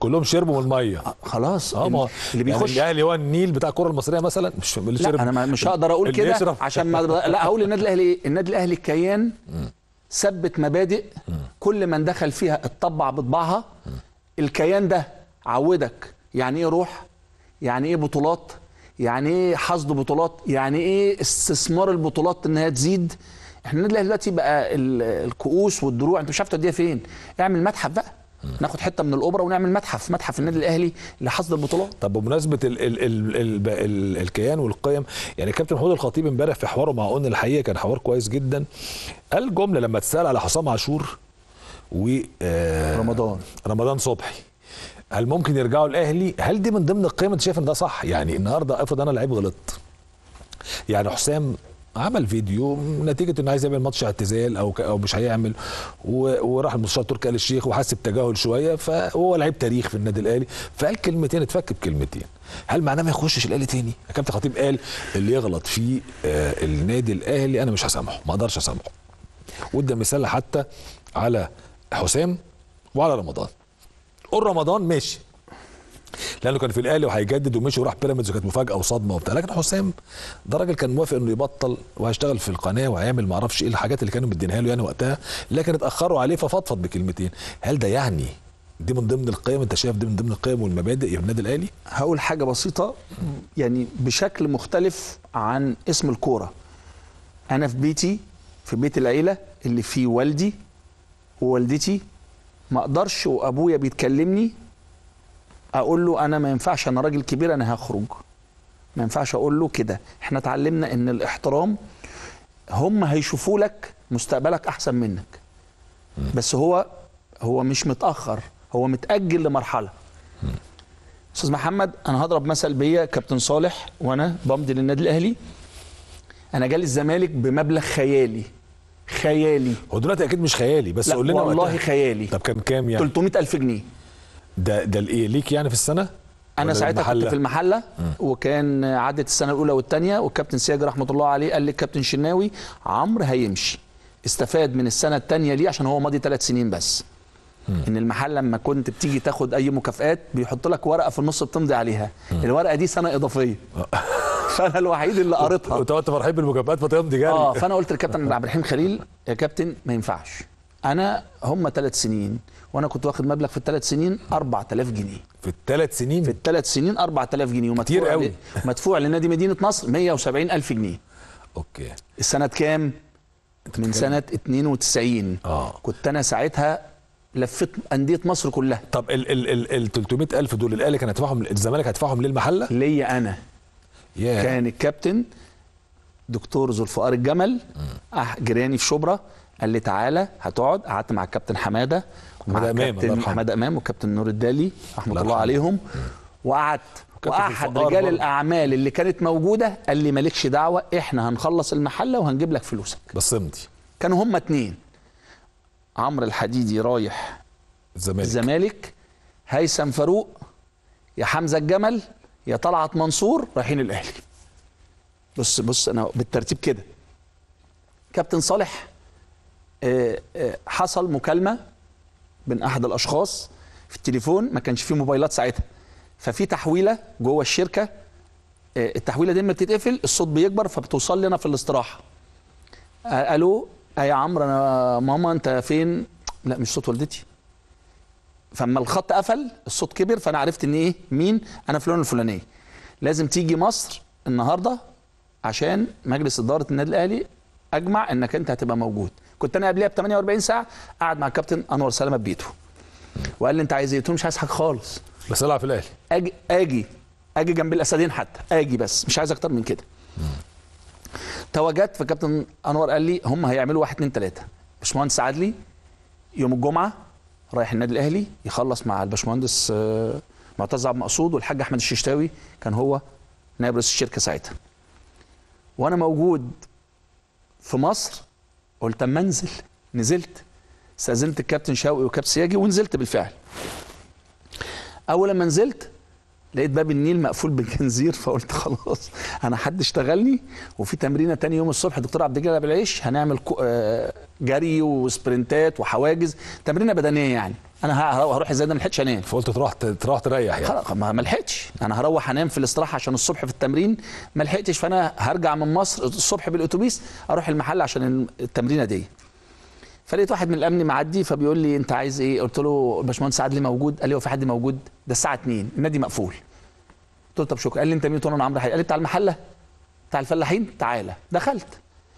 كلهم شربوا من الميه آه، خلاص اه اللي يعني بيخش يعني الاهلي هو النيل بتاع الكره المصريه مثلا مش اللي شرب انا مش هقدر اقول كده عشان ما لا هقول النادي الاهلي النادي الاهلي كيان ثبت مبادئ كل من دخل فيها اتطبع بطبعها الكيان ده عودك يعني ايه روح يعني ايه بطولات يعني ايه حصد بطولات يعني ايه استثمار البطولات انها تزيد احنا النادي الاهلي دلوقتي بقى الكؤوس والدروع انت مش عارف توديها فين اعمل متحف بقى ناخد حته من الاوبرا ونعمل متحف متحف النادي الاهلي لحصد البطولات طب بمناسبه ال ال ال ال ال الكيان والقيم يعني كابتن محمود الخطيب امبارح في حواره مع اون الحقيقه كان حوار كويس جدا قال جمله لما اتسال على حسام عاشور و آه، رمضان رمضان صبحي هل ممكن يرجعوا الاهلي هل دي من ضمن القيم انت شايف ان ده صح يعني النهارده افرض انا لعيب غلطت يعني حسام عمل فيديو نتيجه انه عايز يعمل ماتش اعتزال او او مش هيعمل وراح المستشار تركي آل الشيخ وحس بتجاهل شويه فهو لعيب تاريخ في النادي الاهلي فقال كلمتين اتفك بكلمتين هل معناه ما يخشش الاهلي تاني؟ كابتن خطيب قال اللي يغلط فيه آه النادي الاهلي انا مش هسامحه ما اقدرش اسامحه. وده مثال حتى على حسام وعلى رمضان. قول رمضان ماشي لانه كان في الاهلي وهيجدد ومشي وراح بيراميدز وكانت مفاجاه وصدمه وبتاع لكن حسام ده راجل كان موافق انه يبطل وهيشتغل في القناه وهيعمل ما اعرفش ايه الحاجات اللي كانوا مدينها له يعني وقتها لكن اتاخروا عليه ففضفض بكلمتين هل ده يعني دي من ضمن القيم انت شايف دي من ضمن القيم والمبادئ يا النادي الاهلي هقول حاجه بسيطه يعني بشكل مختلف عن اسم الكوره انا في بيتي في بيت العيله اللي فيه والدي ووالدتي ما اقدرش وابويا بيتكلمني اقول له انا ما ينفعش انا راجل كبير انا هخرج ما ينفعش اقول له كده احنا اتعلمنا ان الاحترام هم هيشوفوا لك مستقبلك احسن منك بس هو هو مش متاخر هو متاجل لمرحله استاذ محمد انا هضرب مثل بيا كابتن صالح وانا بمضي للنادي الاهلي انا جالي الزمالك بمبلغ خيالي خيالي هو دلوقتي اكيد مش خيالي بس قول لنا والله خيالي طب كان كام يعني 300000 جنيه ده ده الايه ليك يعني في السنه انا ساعتها كنت في المحله وكان عدت السنه الاولى والثانيه والكابتن سياج رحمه الله عليه قال للكابتن شناوي عمرو هيمشي استفاد من السنه الثانيه ليه عشان هو ماضي ثلاث سنين بس مم. ان المحله لما كنت بتيجي تاخد اي مكافئات بيحط لك ورقه في النص بتمضي عليها مم. الورقه دي سنه اضافيه آه. فانا الوحيد اللي قريتها وتقعد فرحان بالمكافئات فتمضي جاري اه فانا قلت للكابتن عبد الرحيم خليل يا كابتن ما ينفعش انا هم ثلاث سنين وانا كنت واخد مبلغ في الثلاث سنين 4000 جنيه في الثلاث سنين في الثلاث سنين 4000 جنيه ومدفوع كتير قوي مدفوع لنادي مدينه نصر 170000 جنيه اوكي السنه كام من سنه 92 اه كنت انا ساعتها لفيت انديه مصر كلها طب ال ال ال, ال 300000 دول الاهلي كان هيدفعهم الزمالك هيدفعهم للمحله ليا انا yeah. كان الكابتن دكتور ذو الفقار الجمل جيراني في شبرا قال لي تعالى هتقعد قعدت مع الكابتن حماده مع الكابتن حماده امام والكابتن نور الدالي رحمه الله عليهم وقعدت واحد رجال برضه. الاعمال اللي كانت موجوده قال لي مالكش دعوه احنا هنخلص المحله وهنجيب لك فلوسك بس امضي كانوا هما اتنين عمرو الحديدي رايح الزمالك الزمالك هيثم فاروق يا حمزه الجمل يا طلعت منصور رايحين الاهلي بص بص انا بالترتيب كده كابتن صالح آه، آه، حصل مكالمه بين احد الاشخاص في التليفون ما كانش فيه موبايلات ساعتها ففي تحويله جوه الشركه آه، التحويله دي لما بتتقفل الصوت بيكبر فبتوصل لنا في الاستراحه الو يا عمرو انا ماما انت فين لا مش صوت والدتي فاما الخط قفل الصوت كبر فانا عرفت ان ايه مين انا فلان الفلانيه لازم تيجي مصر النهارده عشان مجلس اداره النادي الاهلي اجمع انك انت هتبقى موجود كنت انا قبلها ب 48 ساعه قاعد مع الكابتن انور سلامه ببيته وقال لي انت عايز ايه؟ قلت له مش عايز حاجه خالص بس العب في الاهلي اجي اجي اجي جنب الاسدين حتى اجي بس مش عايز اكتر من كده تواجدت فكابتن انور قال لي هم هيعملوا 1 2 3 باشمهندس عدلي يوم الجمعه رايح النادي الاهلي يخلص مع الباشمهندس آه، معتز عبد المقصود والحاج احمد الششتاوي كان هو نائب رئيس الشركه ساعتها وانا موجود في مصر قلت اما انزل نزلت استاذنت الكابتن شوقي وكابتن سياجي ونزلت بالفعل اول ما نزلت لقيت باب النيل مقفول بالجنزير فقلت خلاص انا حد اشتغلني وفي تمرينه تاني يوم الصبح دكتور عبد الجليل العيش هنعمل آه، جري وسبرنتات وحواجز تمرينه بدنيه يعني انا هروح ازاي ده ما لحقتش انام فقلت تروح تروح تريح يعني ما لحقتش انا هروح انام في الاستراحه عشان الصبح في التمرين ما لحقتش فانا هرجع من مصر الصبح بالاتوبيس اروح المحل عشان التمرينه دي فلقيت واحد من الامن معدي فبيقول لي انت عايز ايه قلت له الباشمهندس عدلي موجود قال لي هو في حد موجود ده الساعه 2 النادي مقفول قلت له طب شكرا قال لي انت مين قلت له انا عمرو حي قال لي بتاع المحله بتاع الفلاحين تعالى دخلت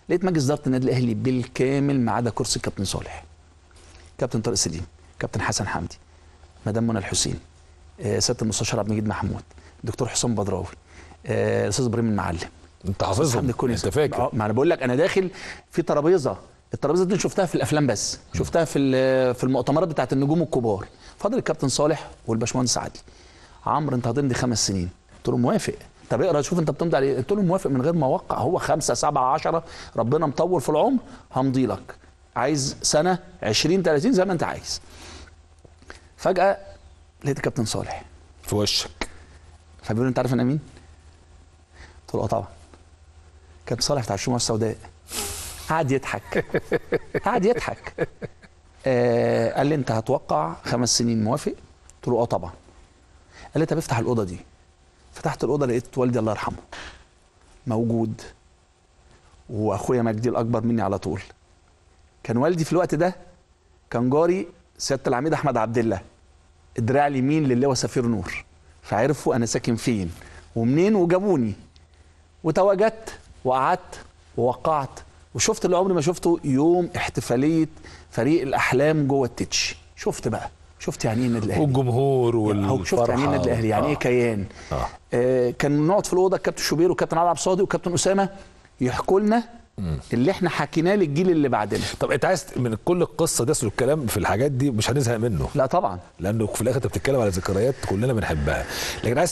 لقيت مجلس اداره النادي الاهلي بالكامل ما عدا كرسي كابتن صالح كابتن طارق سليم كابتن حسن حمدي مدام منى الحسين آه سياده المستشار عبد المجيد محمود دكتور حسام بدراوي استاذ آه ابراهيم المعلم انت حافظهم انت فاكر آه، ما انا بقول لك انا داخل في ترابيزه الترابيزه دي شفتها في الافلام بس شفتها في في المؤتمرات بتاعه النجوم الكبار فاضل الكابتن صالح والباشمهندس عادل عمرو انت هتمضي خمس سنين قلت له موافق طب اقرا شوف انت بتمضي عليه قلت له موافق من غير ما اوقع هو خمسة سبعة عشرة ربنا مطول في العمر همضي لك عايز سنة 20 30 زي ما انت عايز فجأة لقيت كابتن صالح في وشك فبيقول انت عارف انا مين؟ قلت له اه طبعا كابتن صالح بتاع الشموع السوداء قعد يضحك قعد يضحك آه قال لي انت هتوقع خمس سنين موافق؟ قلت له اه طبعا قال لي طب افتح الاوضه دي فتحت الاوضه لقيت والدي الله يرحمه موجود واخويا مجدي الاكبر مني على طول كان والدي في الوقت ده كان جاري سياده العميد احمد عبد الله الدراع اليمين للواء سفير نور فعرفوا انا ساكن فين ومنين وجابوني وتواجدت وقعدت ووقعت وشفت اللي عمري ما شفته يوم احتفاليه فريق الاحلام جوه التتش شفت بقى شفت يعني ايه النادي الاهلي والجمهور والفرحه شفت يعني ايه النادي الاهلي يعني ايه كيان آه. آه كان نقعد في الاوضه الكابتن شوبير والكابتن عبد الصادق والكابتن اسامه يحكوا لنا اللي احنا حكيناه للجيل اللي بعدنا طب انت عايز من كل القصه ده الكلام في الحاجات دي مش هنزهق منه لا طبعا لانه في الاخر انت بتتكلم على ذكريات كلنا بنحبها لكن عايز